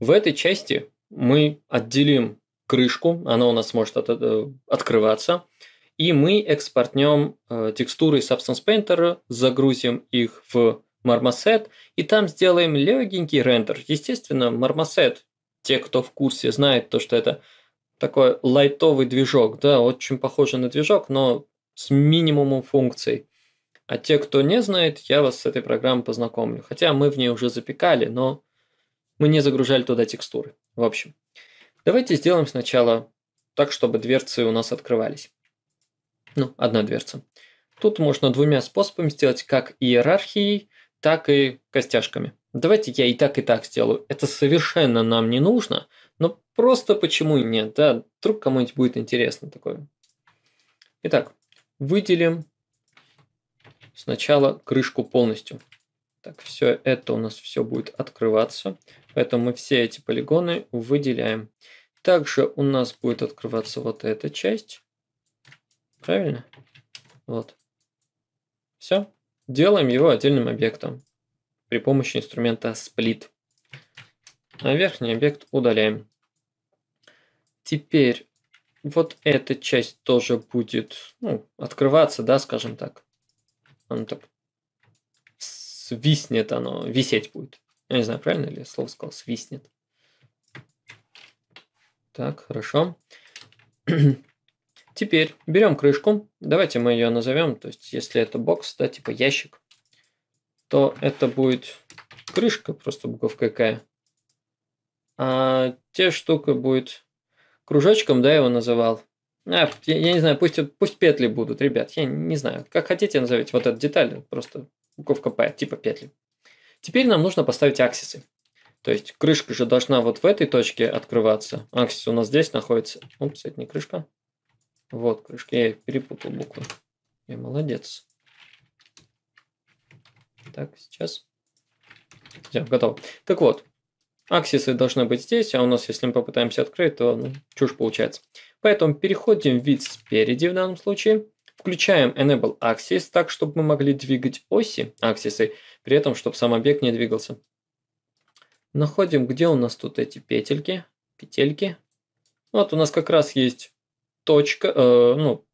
В этой части мы отделим крышку, она у нас может от, э, открываться, и мы экспортнем э, текстуры Substance Painter, загрузим их в Marmoset, и там сделаем легенький рендер. Естественно, Marmoset, те, кто в курсе, знают то, что это такой лайтовый движок, да, очень похоже на движок, но с минимумом функций. А те, кто не знает, я вас с этой программой познакомлю. Хотя мы в ней уже запекали, но мы не загружали туда текстуры. В общем, давайте сделаем сначала так, чтобы дверцы у нас открывались. Ну, одна дверца. Тут можно двумя способами сделать, как иерархией, так и костяшками. Давайте я и так, и так сделаю. Это совершенно нам не нужно, но просто почему нет, да? Вдруг кому-нибудь будет интересно такое. Итак, выделим сначала крышку полностью. Так, все это у нас все будет открываться. Поэтому мы все эти полигоны выделяем. Также у нас будет открываться вот эта часть. Правильно? Вот. Все. Делаем его отдельным объектом при помощи инструмента split. А верхний объект удаляем. Теперь вот эта часть тоже будет ну, открываться, да, скажем так. Она так свистнет оно, висеть будет. Я не знаю, правильно ли я слово сказал, свистнет. Так, хорошо. Теперь берем крышку. Давайте мы ее назовем. То есть, если это бокс, да, типа ящик, то это будет крышка, просто буковка К. А те штука будет кружочком, да, я его называл. А, я, я не знаю, пусть, пусть петли будут, ребят, я не знаю. Как хотите назовите вот эту деталь, просто буковка P, типа петли. Теперь нам нужно поставить аксисы. То есть крышка же должна вот в этой точке открываться. Аксис у нас здесь находится. Упс, это не крышка. Вот крышка. Я перепутал букву Я молодец. Так, сейчас. Все, готово. Так вот, аксисы должны быть здесь, а у нас, если мы попытаемся открыть, то ну, чушь получается. Поэтому переходим в вид спереди в данном случае. Включаем Enable Axis, так, чтобы мы могли двигать оси, аксисы, при этом, чтобы сам объект не двигался. Находим, где у нас тут эти петельки, петельки. Вот у нас как раз есть точка, э, ну,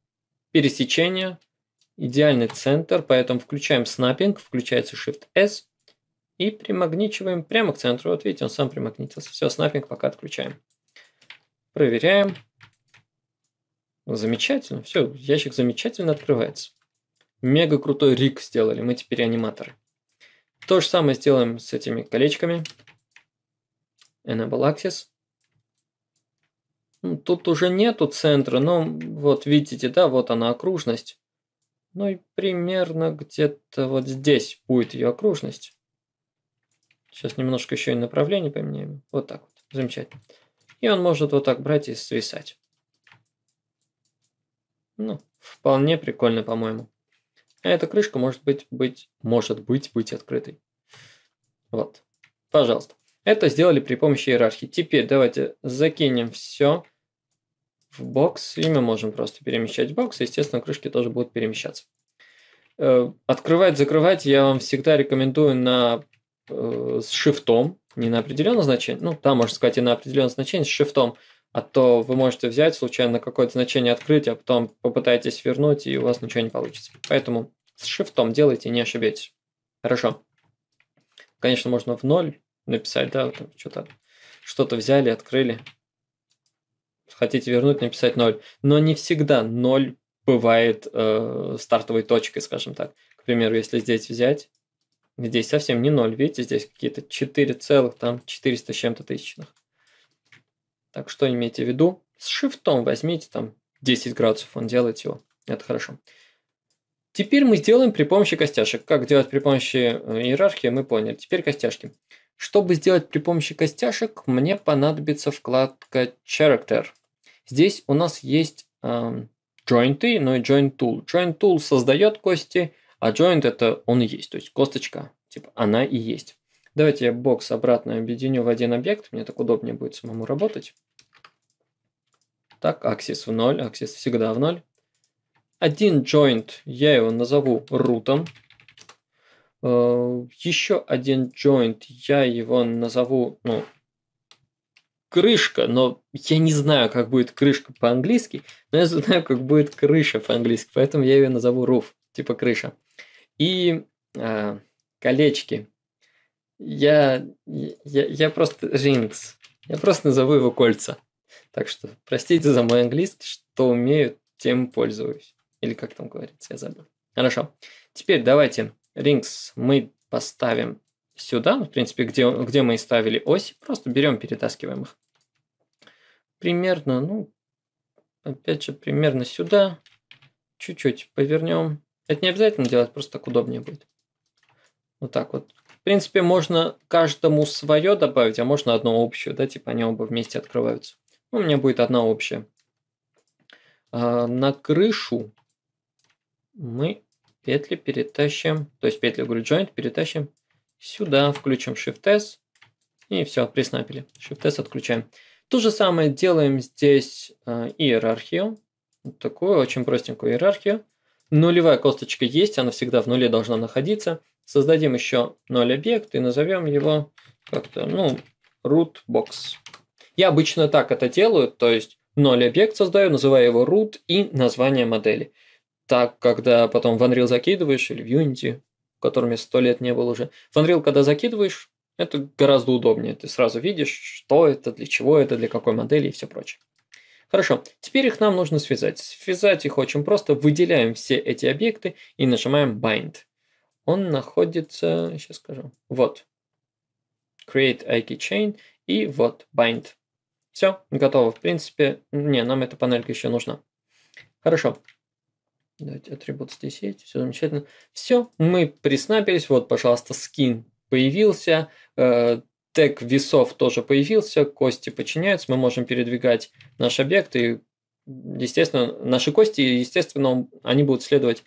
пересечение, идеальный центр, поэтому включаем снаппинг, включается Shift-S и примагничиваем прямо к центру. Вот видите, он сам примагнитился. Все, снаппинг пока отключаем. Проверяем. Замечательно, все, ящик замечательно открывается. Мега крутой рик сделали, мы теперь аниматоры. То же самое сделаем с этими колечками. Enable Axis. Ну, тут уже нету центра, но вот видите, да, вот она окружность. Ну и примерно где-то вот здесь будет ее окружность. Сейчас немножко еще и направление поменяем. Вот так вот. Замечательно. И он может вот так брать и свисать. Ну, вполне прикольно, по-моему. А эта крышка может быть, быть, может быть, быть открытой. Вот. Пожалуйста. Это сделали при помощи иерархии. Теперь давайте закинем все в бокс, и мы можем просто перемещать бокс. Естественно, крышки тоже будут перемещаться. Э, открывать, закрывать я вам всегда рекомендую на э, с шифтом, не на определенное значение, ну, там, можно сказать, и на определенное значение, с шифтом а то вы можете взять случайно какое-то значение открыть, а потом попытаетесь вернуть, и у вас ничего не получится. Поэтому с шифтом делайте, не ошибетесь. Хорошо. Конечно, можно в ноль написать, да, вот что-то что-то взяли, открыли. Хотите вернуть, написать ноль. Но не всегда ноль бывает э, стартовой точкой, скажем так. К примеру, если здесь взять, здесь совсем не ноль, видите, здесь какие-то 4 целых, там 400 с чем-то тысячных. Так что имейте в виду, с шифтом возьмите там 10 градусов, он делает его. Это хорошо. Теперь мы сделаем при помощи костяшек. Как делать при помощи э, иерархии, мы поняли. Теперь костяшки. Чтобы сделать при помощи костяшек, мне понадобится вкладка Character. Здесь у нас есть эм, joinты, но и Joint tool. Joint tool создает кости, а joint это он и есть, то есть косточка, типа она и есть. Давайте я бокс обратно объединю в один объект, мне так удобнее будет самому работать. Так, аксис в ноль, аксис всегда в ноль. Один joint, я его назову рутом. Э, еще один joint, я его назову, ну, крышка, но я не знаю, как будет крышка по-английски, но я знаю, как будет крыша по-английски, поэтому я ее назову roof, типа крыша. И э, колечки я, я, я просто Ринкс. Я просто назову его кольца. Так что простите за мой английский, что умею, тем пользуюсь. Или как там говорится, я забыл. Хорошо. Теперь давайте Ринкс мы поставим сюда, в принципе, где, где мы и ставили оси, просто берем, перетаскиваем их. Примерно, ну, опять же, примерно сюда. Чуть-чуть повернем. Это не обязательно делать, просто так удобнее будет. Вот так вот принципе, можно каждому свое добавить, а можно одно общее, да, типа они оба вместе открываются. Ну, у меня будет одна общая. А, на крышу мы петли перетащим, то есть петли говорю, joint перетащим сюда, включим Shift-S, и все, приснапили. Shift-S отключаем. То же самое делаем здесь а, иерархию. Вот такую очень простенькую иерархию. Нулевая косточка есть, она всегда в нуле должна находиться. Создадим еще ноль объект и назовем его как-то, ну, rootbox. Я обычно так это делаю, то есть ноль объект создаю, называю его root и название модели. Так, когда потом в Unreal закидываешь или в Unity, я сто лет не был уже. В Unreal, когда закидываешь, это гораздо удобнее. Ты сразу видишь, что это, для чего это, для какой модели и все прочее. Хорошо, теперь их нам нужно связать. Связать их очень просто. Выделяем все эти объекты и нажимаем Bind он находится, сейчас скажу, вот. Create IK chain и вот bind. Все, готово. В принципе, не, нам эта панелька еще нужна. Хорошо. Давайте атрибут здесь есть, все замечательно. Все, мы приснапились. Вот, пожалуйста, скин появился, э, тег весов тоже появился, кости подчиняются, мы можем передвигать наш объект и, естественно, наши кости, естественно, они будут следовать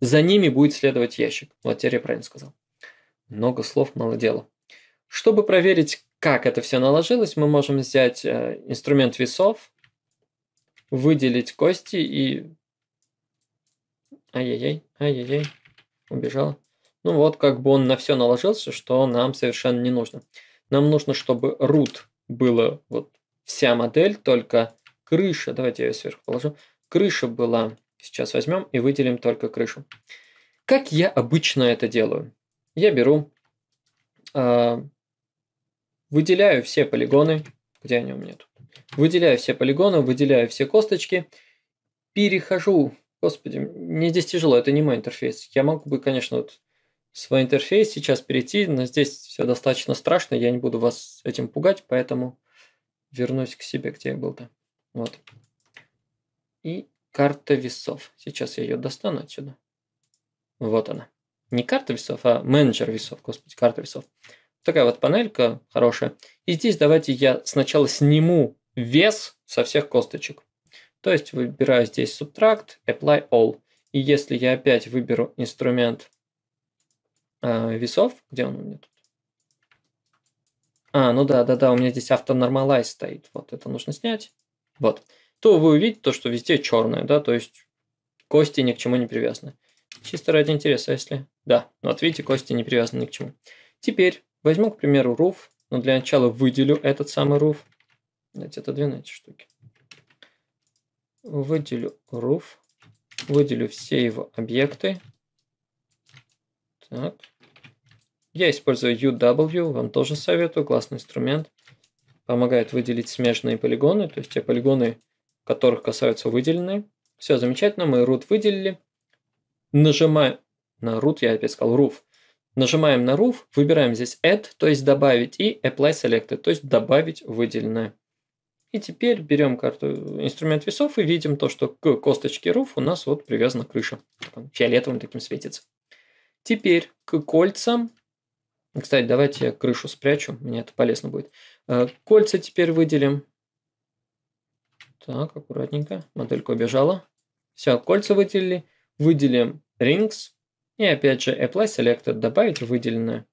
за ними будет следовать ящик. Вот Терри правильно сказал. Много слов, мало дела. Чтобы проверить, как это все наложилось, мы можем взять э, инструмент весов, выделить кости и... Ай-яй-яй, ай-яй-яй, убежала. Ну вот, как бы он на все наложился, что нам совершенно не нужно. Нам нужно, чтобы root было вот вся модель, только крыша, давайте я ее сверху положу, крыша была Сейчас возьмем и выделим только крышу. Как я обычно это делаю? Я беру, э, выделяю все полигоны, где они у меня тут. Выделяю все полигоны, выделяю все косточки, перехожу. Господи, мне здесь тяжело, это не мой интерфейс. Я мог бы, конечно, вот свой интерфейс сейчас перейти, но здесь все достаточно страшно, я не буду вас этим пугать, поэтому вернусь к себе, где я был-то. Вот. И карта весов. Сейчас я ее достану отсюда. Вот она. Не карта весов, а менеджер весов, господи, карта весов. Такая вот панелька хорошая. И здесь давайте я сначала сниму вес со всех косточек. То есть выбираю здесь субтракт, apply all. И если я опять выберу инструмент э, весов, где он у меня тут? А, ну да, да, да, у меня здесь автонормалайз стоит. Вот это нужно снять. Вот то вы увидите то, что везде черное, да, то есть кости ни к чему не привязаны. Чисто ради интереса, а если... Да, ну вот видите, кости не привязаны ни к чему. Теперь возьму, к примеру, roof, но ну, для начала выделю этот самый roof. Давайте отодвину эти штуки. Выделю roof, выделю все его объекты. Так. Я использую UW, вам тоже советую, классный инструмент. Помогает выделить смежные полигоны, то есть те полигоны, которых касаются выделенные. Все замечательно, мы root выделили. Нажимаем на root, я опять сказал roof. Нажимаем на roof, выбираем здесь add, то есть добавить, и apply selected, то есть добавить выделенное. И теперь берем карту инструмент весов и видим то, что к косточке roof у нас вот привязана крыша. Фиолетовым таким светится. Теперь к кольцам. Кстати, давайте я крышу спрячу, мне это полезно будет. Э, кольца теперь выделим. Так, аккуратненько. Моделька убежала. Все, кольца выделили. Выделим rings. И опять же apply selected, добавить выделенное.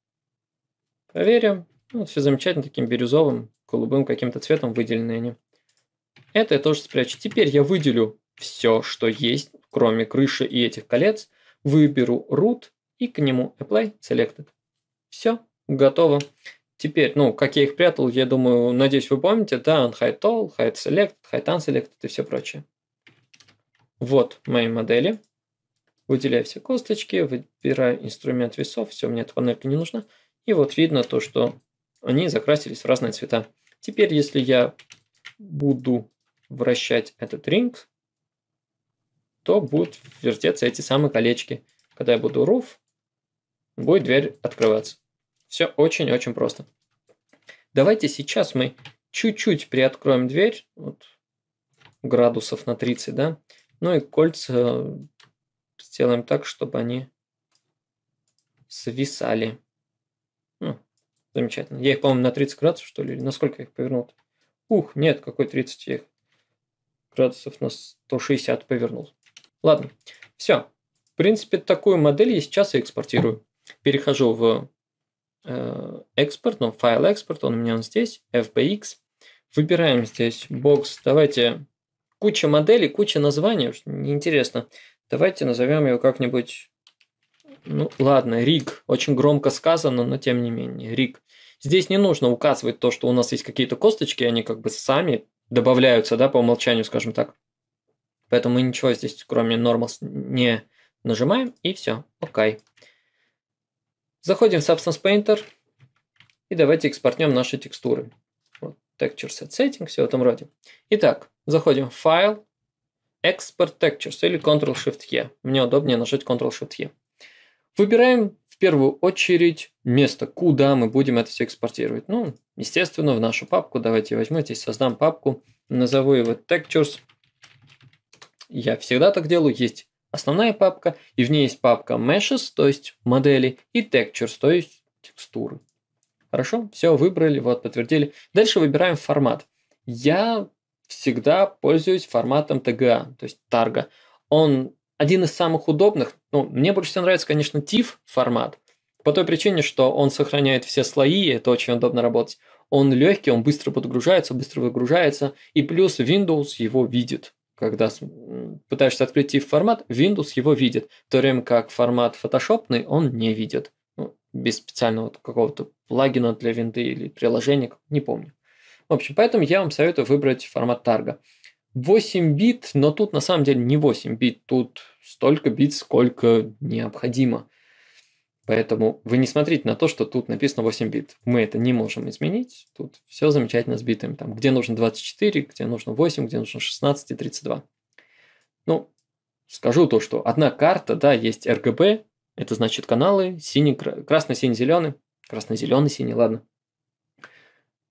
Проверим. ну все замечательно, таким бирюзовым, голубым каким-то цветом выделены они. Это я тоже спрячу. Теперь я выделю все, что есть, кроме крыши и этих колец. Выберу root и к нему apply selected. Все, готово. Теперь, ну, как я их прятал, я думаю, надеюсь, вы помните, да, unhide all, hide select, hide unselect и все прочее. Вот мои модели. Выделяю все косточки, выбираю инструмент весов, все, мне эта панелька не нужна. И вот видно то, что они закрасились в разные цвета. Теперь, если я буду вращать этот ринг, то будут вертеться эти самые колечки. Когда я буду roof, будет дверь открываться. Все очень-очень просто. Давайте сейчас мы чуть-чуть приоткроем дверь, вот, градусов на 30, да, ну и кольца сделаем так, чтобы они свисали. Ну, замечательно. Я их, по-моему, на 30 градусов, что ли, насколько я их повернул? Ух, нет, какой 30 я их градусов на 160 повернул. Ладно, все. В принципе, такую модель я сейчас и экспортирую. Перехожу в Э, экспорт, ну, файл экспорт, он у меня он здесь, FBX. Выбираем здесь бокс. Давайте куча моделей, куча названий, неинтересно. Давайте назовем его как-нибудь, ну ладно, риг. Очень громко сказано, но тем не менее, риг. Здесь не нужно указывать то, что у нас есть какие-то косточки, они как бы сами добавляются, да, по умолчанию, скажем так. Поэтому мы ничего здесь, кроме нормас, не нажимаем, и все, окей. Okay. Заходим в Substance Painter и давайте экспортнем наши текстуры. Вот, texture set setting, все в этом роде. Итак, заходим в файл, export textures или Ctrl-Shift-E. Мне удобнее нажать Ctrl-Shift-E. Выбираем в первую очередь место, куда мы будем это все экспортировать. Ну, естественно, в нашу папку. Давайте возьму, здесь создам папку, назову его Textures. Я всегда так делаю. Есть основная папка, и в ней есть папка meshes, то есть модели, и textures, то есть текстуры. Хорошо, все выбрали, вот, подтвердили. Дальше выбираем формат. Я всегда пользуюсь форматом TGA, а, то есть тарга. Он один из самых удобных. Ну, мне больше всего нравится, конечно, TIFF формат. По той причине, что он сохраняет все слои, и это очень удобно работать. Он легкий, он быстро подгружается, быстро выгружается, и плюс Windows его видит когда пытаешься открыть TIFF-формат, Windows его видит, в то время как формат фотошопный он не видит. Ну, без специального какого-то плагина для винды или приложения, не помню. В общем, поэтому я вам советую выбрать формат тарга. 8 бит, но тут на самом деле не 8 бит, тут столько бит, сколько необходимо. Поэтому вы не смотрите на то, что тут написано 8 бит. Мы это не можем изменить. Тут все замечательно с битами. Там, где нужно 24, где нужно 8, где нужно 16 и 32. Ну, скажу то, что одна карта, да, есть РГБ, это значит каналы, синий, красный, синий, зеленый, красный, зеленый, синий, ладно.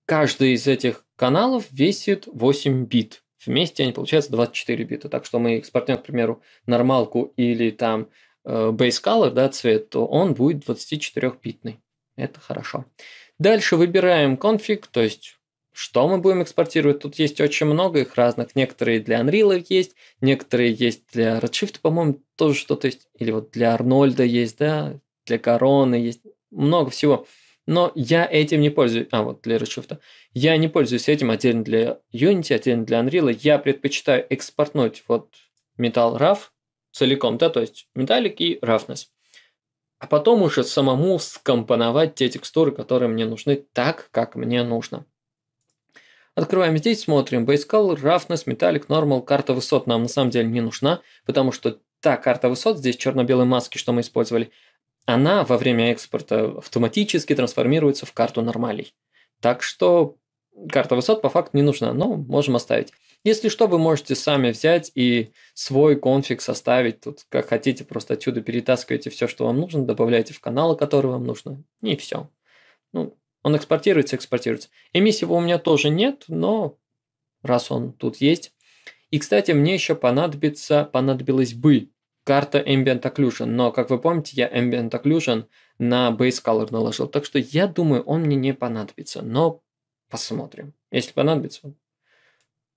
Каждый из этих каналов весит 8 бит. Вместе они получаются 24 бита. Так что мы экспортируем, к примеру, нормалку или там base э, color, да, цвет, то он будет 24-битный. Это хорошо. Дальше выбираем конфиг, то есть что мы будем экспортировать. Тут есть очень много их разных. Некоторые для Unreal есть, некоторые есть для Redshift, по-моему, тоже что-то есть. Или вот для Арнольда есть, да, для Короны есть. Много всего. Но я этим не пользуюсь. А, вот для Redshift. Я не пользуюсь этим отдельно для Unity, отдельно для Unreal. Я предпочитаю экспортнуть вот Metal RAW, целиком, да, то есть металлик и roughness. А потом уже самому скомпоновать те текстуры, которые мне нужны так, как мне нужно. Открываем здесь, смотрим. Base Color, Roughness, Metallic, Normal. Карта высот нам на самом деле не нужна, потому что та карта высот, здесь черно-белые маски, что мы использовали, она во время экспорта автоматически трансформируется в карту нормалей. Так что карта высот по факту не нужна, но можем оставить. Если что, вы можете сами взять и свой конфиг составить тут, как хотите, просто отсюда перетаскивайте все, что вам нужно, добавляйте в каналы, которые вам нужно, и все. Ну, он экспортируется, экспортируется. Эмиссии у меня тоже нет, но раз он тут есть. И, кстати, мне еще понадобится, понадобилась бы карта Ambient Occlusion, но, как вы помните, я Ambient Occlusion на Base Color наложил, так что я думаю, он мне не понадобится, но посмотрим. Если понадобится,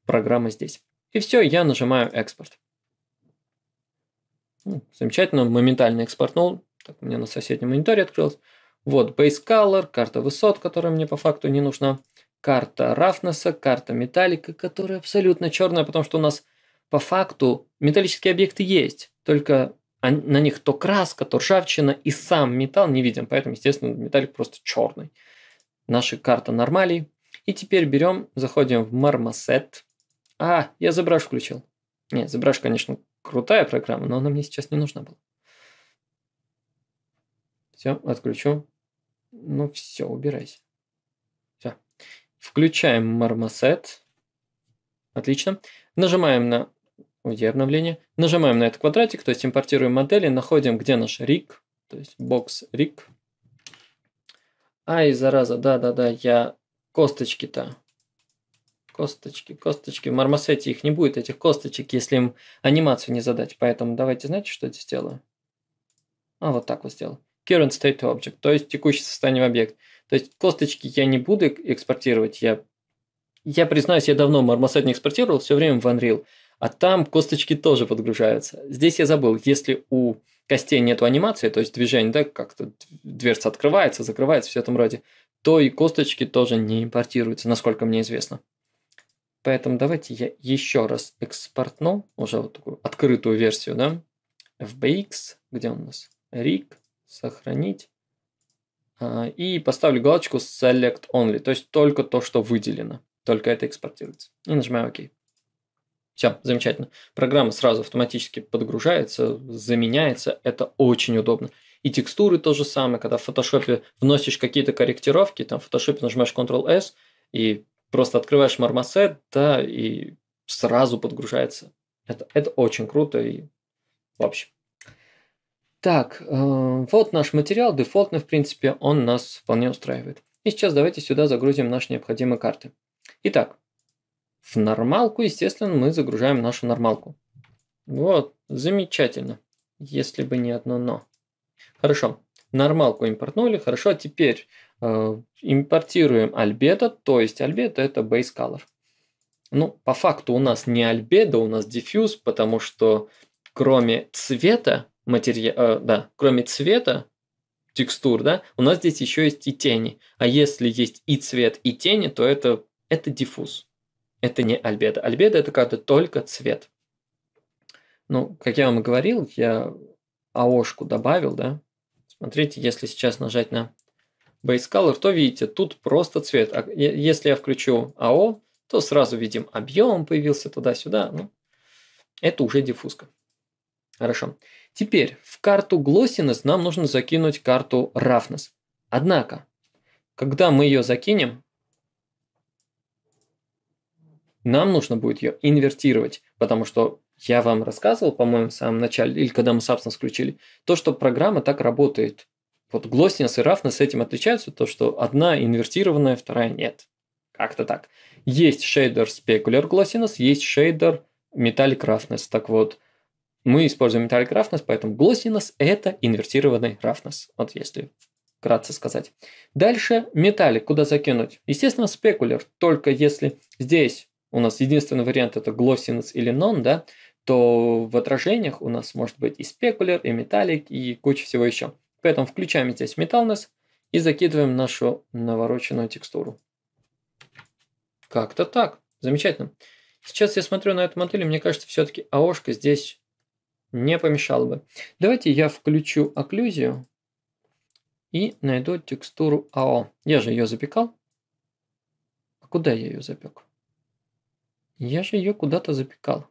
программа здесь. И все, я нажимаю экспорт. Ну, замечательно замечательно, моментально экспортнул. Так, у меня на соседнем мониторе открылось. Вот base color, карта высот, которая мне по факту не нужна. Карта рафнеса, карта металлика, которая абсолютно черная, потому что у нас по факту металлические объекты есть, только на них то краска, то ржавчина и сам металл не виден, поэтому, естественно, металлик просто черный. Наша карта нормалей. И теперь берем, заходим в Marmoset, а, я ZBrush включил. Нет, ZBrush, конечно, крутая программа, но она мне сейчас не нужна была. Все, отключу. Ну все, убирайся. Все. Включаем мармосет. Отлично. Нажимаем на уйди обновление. Нажимаем на этот квадратик, то есть импортируем модели, находим, где наш рик, то есть бокс рик. Ай, зараза, да-да-да, я косточки-то Косточки, косточки. В Мармосете их не будет, этих косточек, если им анимацию не задать. Поэтому давайте, знаете, что я сделаю? А, вот так вот сделаю. Current state object, то есть текущее состояние объект. То есть косточки я не буду экспортировать. Я, я признаюсь, я давно Marmoset не экспортировал, все время в Unreal. А там косточки тоже подгружаются. Здесь я забыл, если у костей нету анимации, то есть движение, да, как-то дверца открывается, закрывается, все в этом роде, то и косточки тоже не импортируются, насколько мне известно. Поэтому давайте я еще раз экспортну, уже вот такую открытую версию, да, fbx, где у нас rig, сохранить, а, и поставлю галочку select only, то есть только то, что выделено, только это экспортируется. И нажимаю ОК. OK. Все, замечательно. Программа сразу автоматически подгружается, заменяется, это очень удобно. И текстуры то же самое, когда в Photoshop вносишь какие-то корректировки, там в фотошопе нажимаешь Ctrl-S, и Просто открываешь мармосет, да, и сразу подгружается. Это, это очень круто и в общем. Так, э, вот наш материал, дефолтный, в принципе, он нас вполне устраивает. И сейчас давайте сюда загрузим наши необходимые карты. Итак, в нормалку, естественно, мы загружаем нашу нормалку. Вот, замечательно. Если бы не одно но. Хорошо, нормалку импортнули. Хорошо, теперь Э, импортируем альбедо, то есть альбедо это base color. Ну, по факту у нас не альбедо, у нас диффьюз, потому что кроме цвета матери... э, да, кроме цвета текстур, да, у нас здесь еще есть и тени. А если есть и цвет, и тени, то это, это диффуз. Это не альбедо. Альбедо – это когда только цвет. Ну, как я вам и говорил, я аошку добавил, да. Смотрите, если сейчас нажать на Байскал ртов видите, тут просто цвет. А если я включу AO, то сразу видим объем появился туда-сюда. Ну, это уже диффузка. Хорошо. Теперь в карту Glossiness нам нужно закинуть карту Roughness. Однако, когда мы ее закинем, нам нужно будет ее инвертировать, потому что я вам рассказывал, по-моему, в самом начале, или когда мы Substance включили, то, что программа так работает. Вот Glossness и Roughness этим отличаются, то что одна инвертированная, вторая нет. Как-то так. Есть шейдер Specular Glossiness, есть шейдер Metallic Roughness. Так вот, мы используем Metallic Roughness, поэтому Glossiness – это инвертированный Roughness. Вот если вкратце сказать. Дальше металлик куда закинуть? Естественно, спекулер, только если здесь у нас единственный вариант это глоссинус или нон, да, то в отражениях у нас может быть и спекулер, и металлик, и куча всего еще. Поэтому включаем здесь Metalness и закидываем нашу навороченную текстуру. Как-то так. Замечательно. Сейчас я смотрю на эту модель, и мне кажется, все-таки АОшка здесь не помешала бы. Давайте я включу окклюзию и найду текстуру АО. Я же ее запекал. А куда я ее запек? Я же ее куда-то запекал.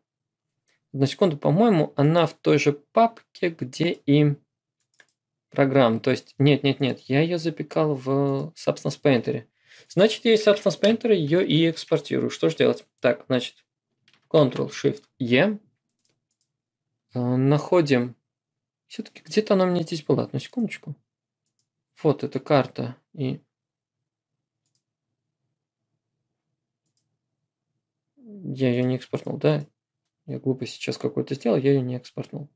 на секунду, по-моему, она в той же папке, где и программ. То есть, нет, нет, нет, я ее запекал в Substance Painter. Значит, есть из Substance Painter ее и экспортирую. Что же делать? Так, значит, Ctrl-Shift-E. Э, находим. Все-таки где-то она у меня здесь была. Одну секундочку. Вот эта карта. И я ее не экспортнул, да? Я глупо сейчас какой-то сделал, я ее не экспортнул.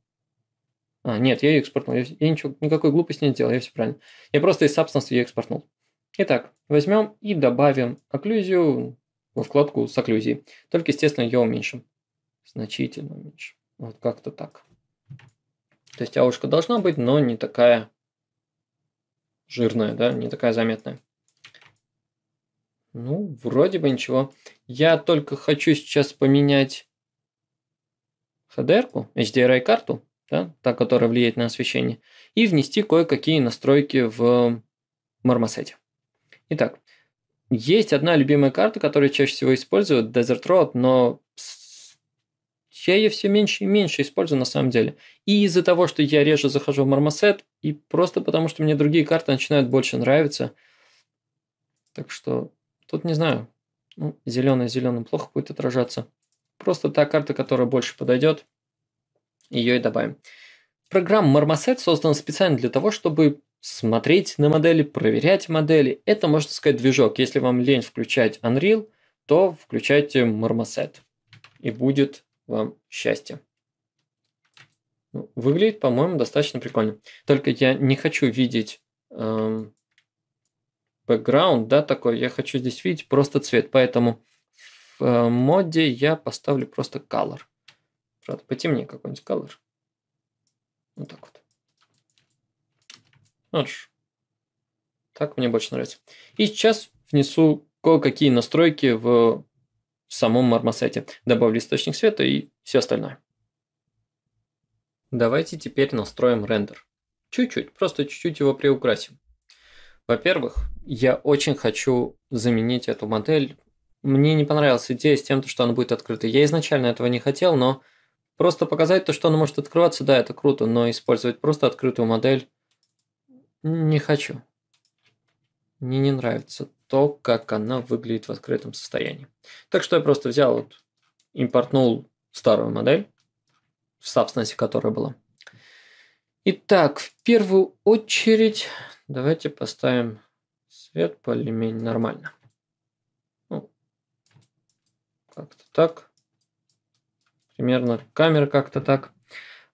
А, нет, я ее экспортнул. Я, я ничего, никакой глупости не делал, я все правильно. Я просто из Substance ее экспортнул. Итак, возьмем и добавим окклюзию во вкладку с окклюзией. Только, естественно, ее уменьшим. Значительно уменьшим. Вот как-то так. То есть аушка должна быть, но не такая жирная, да, не такая заметная. Ну, вроде бы ничего. Я только хочу сейчас поменять HDR-ку, HDRI-карту да, та, которая влияет на освещение, и внести кое-какие настройки в мормосете. Итак, есть одна любимая карта, которую чаще всего используют, Desert Road, но я ее все меньше и меньше использую на самом деле. И из-за того, что я реже захожу в мармосет, и просто потому, что мне другие карты начинают больше нравиться. Так что тут не знаю. Ну, зеленый зеленым плохо будет отражаться. Просто та карта, которая больше подойдет – ее и добавим. Программа Marmoset создана специально для того, чтобы смотреть на модели, проверять модели. Это, можно сказать, движок. Если вам лень включать Unreal, то включайте Marmoset. И будет вам счастье. Ну, выглядит, по-моему, достаточно прикольно. Только я не хочу видеть эм, бэкграунд, да, такой. Я хочу здесь видеть просто цвет. Поэтому в э, моде я поставлю просто color. Надо потемнее какой-нибудь колор. Вот так вот. Наш. Ну так мне больше нравится. И сейчас внесу кое-какие настройки в самом мармосете. Добавлю источник света и все остальное. Давайте теперь настроим рендер. Чуть-чуть, просто чуть-чуть его приукрасим. Во-первых, я очень хочу заменить эту модель. Мне не понравилась идея с тем, что она будет открыта. Я изначально этого не хотел, но Просто показать то, что он может открываться, да, это круто, но использовать просто открытую модель не хочу. Мне не нравится то, как она выглядит в открытом состоянии. Так что я просто взял, вот, импортнул старую модель, в Substance, которая была. Итак, в первую очередь давайте поставим свет более-менее нормально. Ну, как-то так примерно камера как-то так.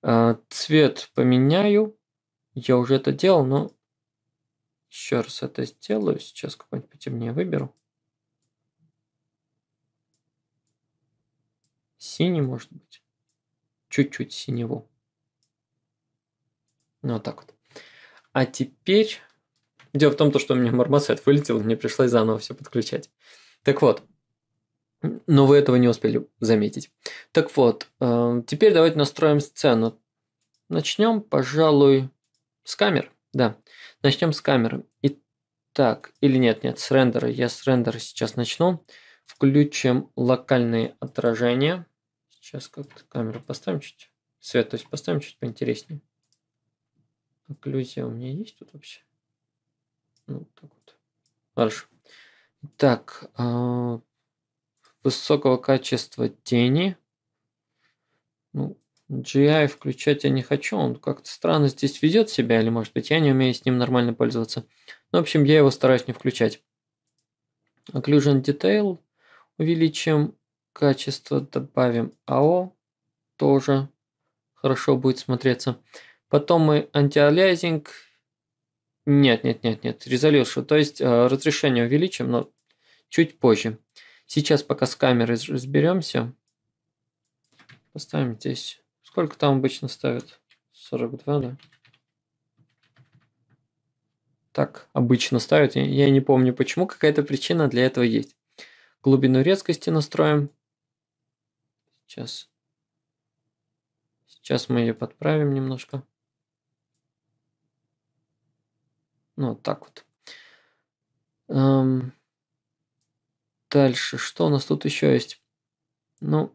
А, цвет поменяю. Я уже это делал, но еще раз это сделаю. Сейчас какой-нибудь потемнее выберу. Синий, может быть. Чуть-чуть синего. Ну, вот так вот. А теперь... Дело в том, что у меня мармосет вылетел, мне пришлось заново все подключать. Так вот, но вы этого не успели заметить. Так вот, э, теперь давайте настроим сцену. Начнем, пожалуй, с камер. Да, начнем с камеры. Итак, или нет, нет, с рендера. Я с рендера сейчас начну. Включим локальные отражения. Сейчас как-то камеру поставим чуть. Свет, то есть поставим чуть поинтереснее. Окклюзия у меня есть тут вообще? Ну, так вот. Хорошо. Так, э, высокого качества тени. Ну, GI включать я не хочу, он как-то странно здесь ведет себя, или может быть я не умею с ним нормально пользоваться. Ну, в общем, я его стараюсь не включать. Occlusion Detail увеличим, качество добавим AO, тоже хорошо будет смотреться. Потом мы антиалиазинг, нет, нет, нет, нет, резолюшн, то есть э, разрешение увеличим, но чуть позже. Сейчас пока с камерой разберемся. Поставим здесь. Сколько там обычно ставят? 42, да? Так обычно ставят. Я, не помню почему. Какая-то причина для этого есть. Глубину резкости настроим. Сейчас. Сейчас мы ее подправим немножко. Ну, вот так вот. Эм, Дальше, что у нас тут еще есть? Ну,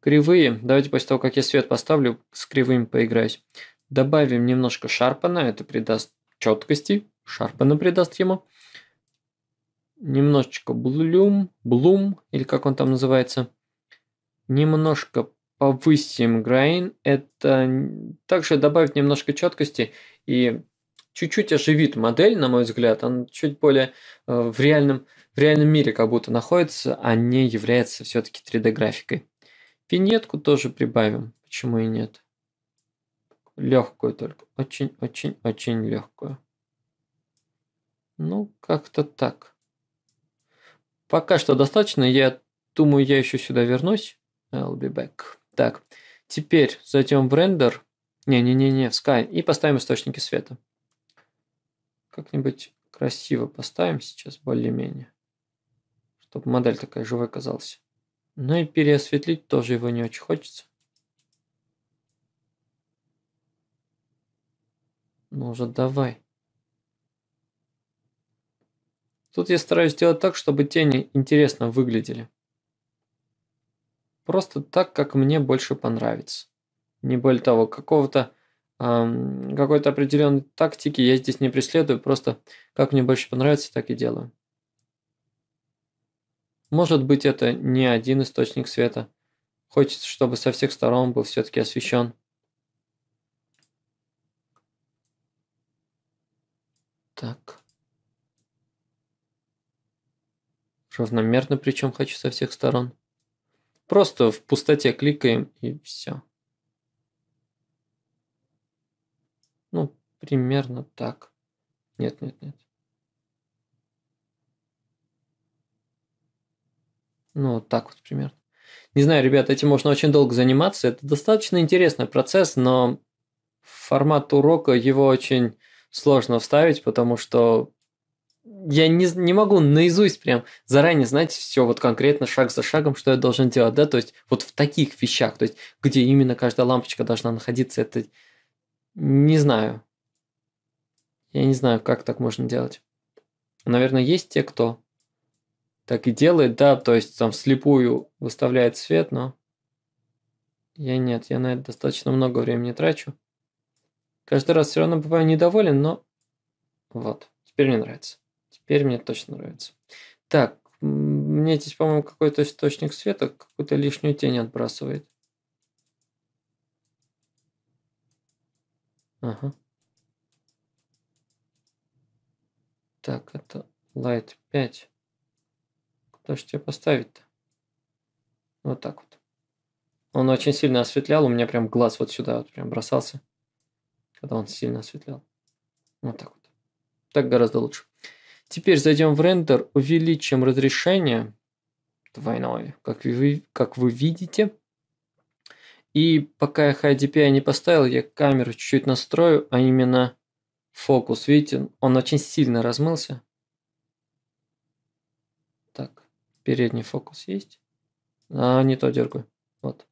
кривые. Давайте после того, как я свет поставлю, с кривыми поиграюсь. Добавим немножко шарпана, это придаст четкости. Шарпана придаст ему. Немножечко блюм, блум, или как он там называется. Немножко повысим грейн Это также добавит немножко четкости и чуть-чуть оживит модель, на мой взгляд. Он чуть более э, в реальном в реальном мире как будто находится, а не является все-таки 3D-графикой. Виньетку тоже прибавим, почему и нет. Легкую только, очень-очень-очень легкую. Ну, как-то так. Пока что достаточно, я думаю, я еще сюда вернусь. I'll be back. Так, теперь зайдем в рендер. Не-не-не-не, в Sky. И поставим источники света. Как-нибудь красиво поставим сейчас более-менее чтобы модель такая живой казалась. Но ну и переосветлить тоже его не очень хочется. Ну уже давай. Тут я стараюсь делать так, чтобы тени интересно выглядели. Просто так, как мне больше понравится. Не более того, какого-то эм, какой-то определенной тактики я здесь не преследую, просто как мне больше понравится, так и делаю. Может быть, это не один источник света. Хочется, чтобы со всех сторон был все-таки освещен. Так. Равномерно, причем хочу со всех сторон. Просто в пустоте кликаем и все. Ну, примерно так. Нет, нет, нет. Ну, вот так вот примерно. Не знаю, ребят, этим можно очень долго заниматься. Это достаточно интересный процесс, но формат урока его очень сложно вставить, потому что я не, не могу наизусть прям заранее знать все вот конкретно шаг за шагом, что я должен делать, да, то есть вот в таких вещах, то есть где именно каждая лампочка должна находиться, это не знаю. Я не знаю, как так можно делать. Наверное, есть те, кто так и делает, да, то есть там слепую выставляет свет, но я нет, я на это достаточно много времени трачу. Каждый раз все равно бываю недоволен, но вот, теперь мне нравится. Теперь мне точно нравится. Так, мне здесь, по-моему, какой-то источник света какую-то лишнюю тень отбрасывает. Ага. Так, это Light 5. То, что тебе поставить-то. Вот так вот. Он очень сильно осветлял, у меня прям глаз вот сюда вот прям бросался, когда он сильно осветлял. Вот так вот. Так гораздо лучше. Теперь зайдем в рендер, увеличим разрешение двойное, как вы, как вы видите. И пока я High не поставил, я камеру чуть-чуть настрою, а именно фокус. Видите, он очень сильно размылся. Так. Передний фокус есть. А, не то дергаю. Вот.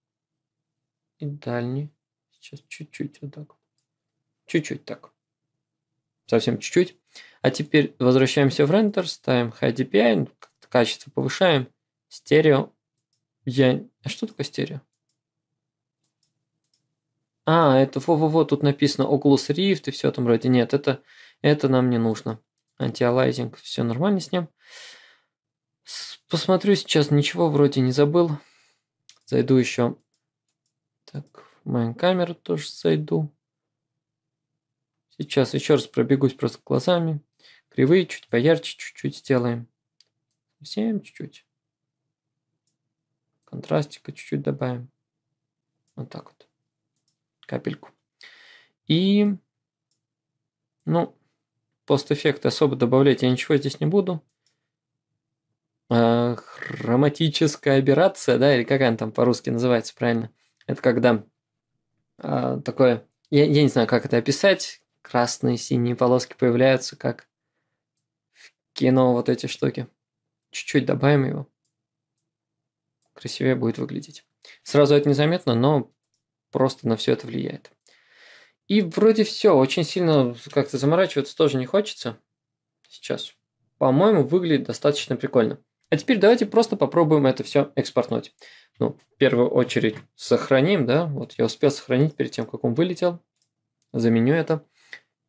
И дальний. Сейчас чуть-чуть вот так. Чуть-чуть так. Совсем чуть-чуть. А теперь возвращаемся в рендер, ставим High DPI, ну, качество повышаем. Стерео. Я... А что такое стерео? А, это во-во-во, тут написано Oculus Rift и все там вроде. Нет, это, это нам не нужно. Антиалайзинг, все нормально с ним. Посмотрю сейчас, ничего вроде не забыл. Зайду еще. Так, в мою камеру тоже зайду. Сейчас еще раз пробегусь просто глазами. Кривые чуть поярче, чуть-чуть сделаем. Всем чуть-чуть. Контрастика чуть-чуть добавим. Вот так вот. Капельку. И, ну, постэффект особо добавлять я ничего здесь не буду. А, хроматическая аберрация, да, или как она там по-русски называется, правильно? Это когда э, такое, я, я не знаю, как это описать, красные, синие полоски появляются, как в кино вот эти штуки. Чуть-чуть добавим его. Красивее будет выглядеть. Сразу это незаметно, но просто на все это влияет. И вроде все, очень сильно как-то заморачиваться тоже не хочется сейчас. По-моему, выглядит достаточно прикольно. А теперь давайте просто попробуем это все экспортнуть. Ну, в первую очередь сохраним, да, вот я успел сохранить перед тем, как он вылетел. Заменю это.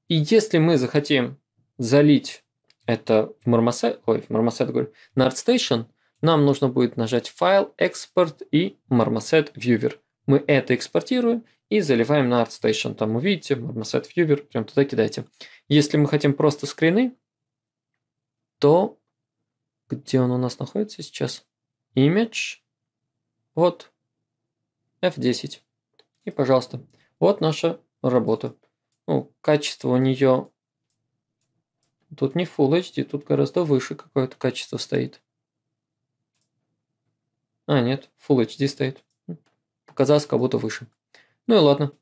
И если мы захотим залить это в Marmoset, ой, в Marmoset, говорю, на ArtStation, нам нужно будет нажать файл, экспорт и Marmoset Viewer. Мы это экспортируем и заливаем на ArtStation. Там увидите Marmoset Viewer, прям туда кидайте. Если мы хотим просто скрины, то где он у нас находится сейчас? Image. Вот. F10. И, пожалуйста, вот наша работа. Ну, качество у нее тут не Full HD, тут гораздо выше какое-то качество стоит. А, нет, Full HD стоит. Показалось, как будто выше. Ну и ладно.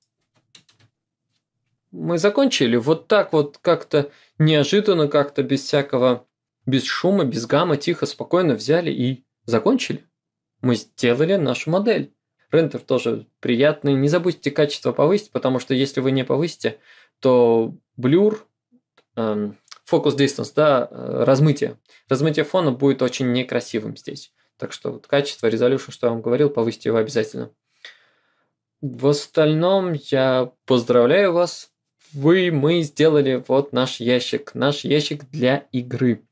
Мы закончили. Вот так вот как-то неожиданно, как-то без всякого без шума, без гамма, тихо, спокойно взяли и закончили. Мы сделали нашу модель. Рендер тоже приятный. Не забудьте качество повысить, потому что если вы не повысите, то блюр, эм, фокус дистанс да, э, размытие. Размытие фона будет очень некрасивым здесь. Так что вот качество, резолюшн, что я вам говорил, повысите его обязательно. В остальном я поздравляю вас. Вы, мы сделали вот наш ящик. Наш ящик для игры.